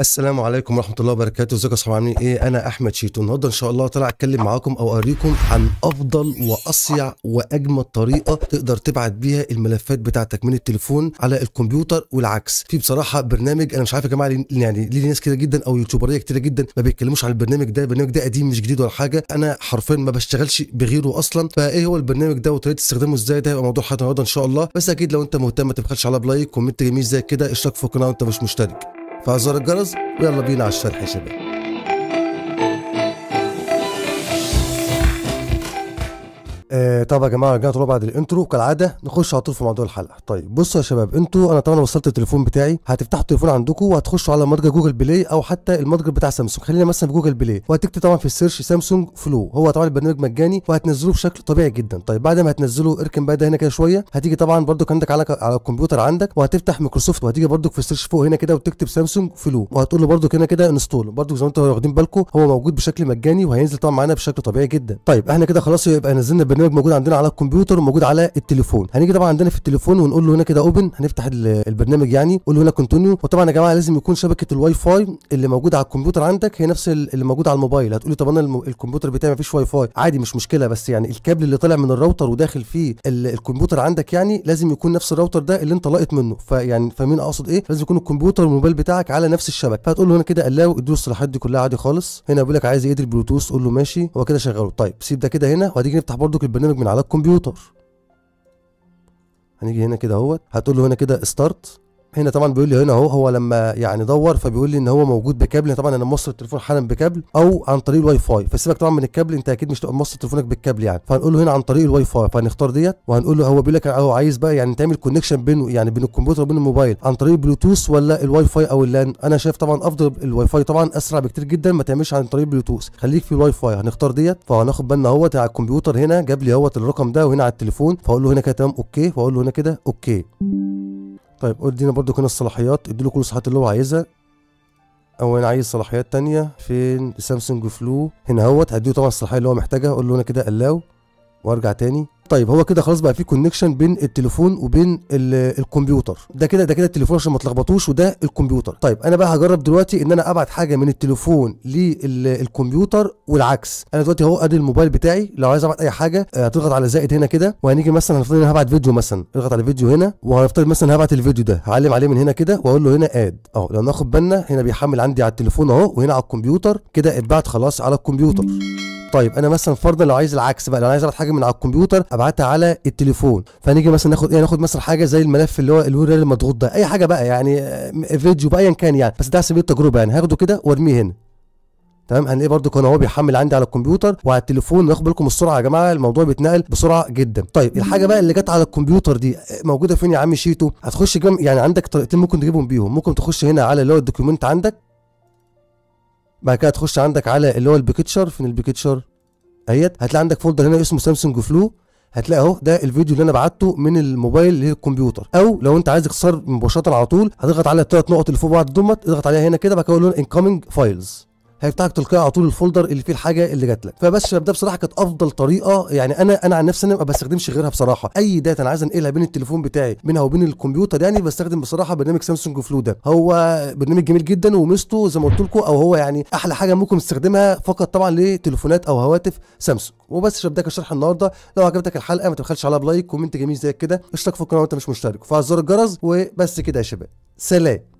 السلام عليكم ورحمه الله وبركاته ازيكم يا صحابي عاملين ايه انا احمد شيتو النهارده ان شاء الله طالع اتكلم معاكم او اوريكم عن افضل واصيع واجمد طريقه تقدر تبعت بيها الملفات بتاعتك من التليفون على الكمبيوتر والعكس في بصراحه برنامج انا مش عارف يا جماعه يعني ليه ناس كده جدا او يوتيوبريه كتير جدا ما بيتكلموش عن البرنامج ده البرنامج ده قديم مش جديد ولا حاجه انا حرفيا ما بشتغلش بغيره اصلا فايه هو البرنامج ده وطريقه استخدامه ازاي ده هيبقى موضوع حلقه النهارده ان شاء الله بس اكيد لو انت مهتم ما تبخلش على بلايك كومنت جميل زي كده اشترك في القناه وانت مش مشترك فازر الجرس ويلا بينا على الشرح يا شباب آه طب يا جماعه رجعنا بعد الانترو كالعاده نخش على طول في موضوع الحلقه طيب بصوا يا شباب انتوا انا طبعا وصلت التليفون بتاعي هتفتحوا التليفون عندكم وهتخشوا على متجر جوجل بلاي او حتى المتجر بتاع سامسونج خلينا مثلا في جوجل بلاي وهتكتب طبعا في السيرش سامسونج فلو هو طبعا البرنامج مجاني وهتنزله بشكل طبيعي جدا طيب بعد ما هتنزله اركن بقى ده هنا كده شويه هتيجي طبعا برضك عندك على على الكمبيوتر عندك وهتفتح مايكروسوفت وهتيجي برضك في السيرش فوق هنا كده وتكتب سامسونج فلو وهتقول له برضك هنا كده انستول برضك زي ما انتوا واخدين بالكم هو موجود بشكل مجاني وهينزل طبعا معانا بشكل طبيعي جدا طيب احنا كده خلاص يبقى نزلنا البرنامج برنامج موجود عندنا على الكمبيوتر وموجود على التليفون هنيجي طبعا عندنا في التليفون ونقول له هنا كده اوبن هنفتح البرنامج يعني قول له هنا كونتينيو وطبعا يا جماعه لازم يكون شبكه الواي فاي اللي موجوده على الكمبيوتر عندك هي نفس اللي موجوده على الموبايل هتقول لي طب انا الكمبيوتر بتاعي مفيش واي فاي عادي مش مشكله بس يعني الكابل اللي طالع من الراوتر وداخل فيه الكمبيوتر عندك يعني لازم يكون نفس الراوتر ده اللي انت لاقط منه فيعني فاهمين اقصد ايه لازم يكون الكمبيوتر والموبايل بتاعك على نفس الشبكه فهتقول له هنا كده الاو ادوس الصلاحيات دي كلها عادي خالص هنا بيقول لك عايز يقدر البلوتوث قول له ماشي هو كده شغاله طيب سيب ده كده هنا وهتيجي نفتح برضك البرنامج من على الكمبيوتر هنيجي هنا كده اهوت هتقول له هنا كده ستارت هنا طبعا بيقول لي هنا اهو هو لما يعني دور فبيقول لي ان هو موجود بكابل طبعا انا موصل التليفون حالا بكابل او عن طريق الواي فاي فسيبك طبعا من الكابل انت اكيد مش موصل تليفونك بالكابل يعني فهنقول له هنا عن طريق الواي فاي فهنختار ديت وهنقول له هو بيقول لك هو عايز بقى يعني تعمل كونكشن بينه يعني بين الكمبيوتر وبين الموبايل عن طريق البلوتوث ولا الواي فاي او اللان انا شايف طبعا افضل الواي فاي طبعا اسرع بكتير جدا ما تعملش عن طريق البلوتوث خليك في الواي فاي هنختار ديت فهناخد بالنا اهوت على الكمبيوتر هنا جاب لي اهوت الرقم ده وهنا على التليفون فاقول له هنا كده تمام اوكي واقول له هنا كده اوكي طيب ادينا برضو كنا الصلاحيات اديله كل الصلاحيات اللي هو عايزها او انا عايز صلاحيات تانية فين سامسونج فلو هنا اهوت هديله طبعا الصلاحيه اللي هو محتاجها اقول له انا كده الاو وارجع تاني طيب هو كده خلاص بقى في كونكشن بين التليفون وبين الكمبيوتر ده كده ده كده التليفون عشان ما تلخبطوش وده الكمبيوتر طيب انا بقى هجرب دلوقتي ان انا ابعت حاجه من التليفون للكمبيوتر والعكس انا دلوقتي اهو ادي الموبايل بتاعي لو عايز ابعت اي حاجه آه، هتضغط على زائد هنا كده وهنيجي مثلا هنفترض انا هبعت فيديو مثلا اضغط على فيديو هنا وهنفترض مثلا هبعت الفيديو ده هعلم عليه من هنا كده واقول له هنا اد اهو لو ناخد بالنا هنا بيحمل عندي على التليفون اهو وهنا على الكمبيوتر كده اتبعت خلاص على الكمبيوتر طيب انا مثلا فرضا لو عايز العكس بقى لو عايز ابعت حاجه من على الكمبيوتر ابعتها على التليفون فنيجي مثلا ناخد ايه ناخد مثلا حاجه زي الملف اللي هو الورال المضغوط ده اي حاجه بقى يعني آه، فيديو ايا كان يعني بس ده على سبيل التجربه يعني هاخده كده وارميه هنا تمام هنلاقيه برضه كان هو بيحمل عندي على الكمبيوتر وعلى التليفون واخد بالكم السرعه يا جماعه الموضوع بيتنقل بسرعه جدا طيب الحاجه بقى اللي جت على الكمبيوتر دي آه، موجوده فين يا عم شيتو هتخش جم... يعني عندك طريقتين ممكن تجيبهم بيهم ممكن تخش هنا على اللي هو الدوكيومنت عندك بعد كده تخش عندك على اللي هو البيكتشر فين البيكتشر اهيت هتلاقي عندك فولدر هنا اسمه سامسونج فلو هتلاقي اهو ده الفيديو اللي انا بعته من الموبايل للكمبيوتر او لو انت عايز اختصار مباشره على طول هتضغط على الثلاث نقط اللي فوق بعض دمت اضغط عليها هنا كده بعد كده اقول لهم انكمنج فايلز هيفتحك تلقائي على طول الفولدر اللي فيه الحاجه اللي جات لك فبشرب ده بصراحه كانت افضل طريقه يعني انا انا عن نفسي انا ما بستخدمش غيرها بصراحه اي داتا انا عايز انقلها بين التليفون بتاعي منها وبين الكمبيوتر يعني بستخدم بصراحه برنامج سامسونج فلو ده هو برنامج جميل جدا ومستو زي ما قلت لكم او هو يعني احلى حاجه ممكن تستخدمها فقط طبعا لتليفونات او هواتف سامسونج وبس ده شرح النهارده لو عجبتك الحلقه ما تبخلش عليها بلايك كومنت جميل زي كده اشترك في القناه وانت مش مشترك وفعل زر الجرس وبس كده يا شباب سلام